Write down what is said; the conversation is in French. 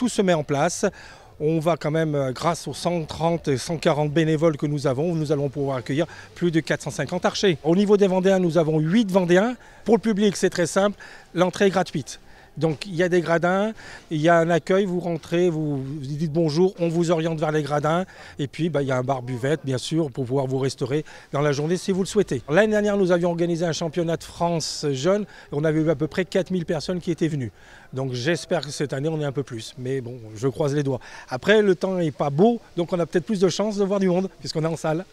tout se met en place. On va quand même, euh, grâce aux 130 et 140 bénévoles que nous avons, nous allons pouvoir accueillir plus de 450 archers. Au niveau des Vendéens, nous avons 8 Vendéens. Pour le public, c'est très simple, l'entrée est gratuite. Donc il y a des gradins, il y a un accueil, vous rentrez, vous, dites bonjour, on vous oriente vers les gradins, et puis bah, il y a un bar buvette, bien sûr, pour pouvoir vous restaurer dans la journée si vous le souhaitez. L'année dernière, nous avions organisé un championnat de France jeune, on avait eu à peu près 4000 personnes qui étaient venues. Donc j'espère que cette année, on est un peu plus, mais bon, je croise les doigts. Après, le temps n'est pas beau, donc on a peut-être plus de chances de voir du monde, puisqu'on est en salle.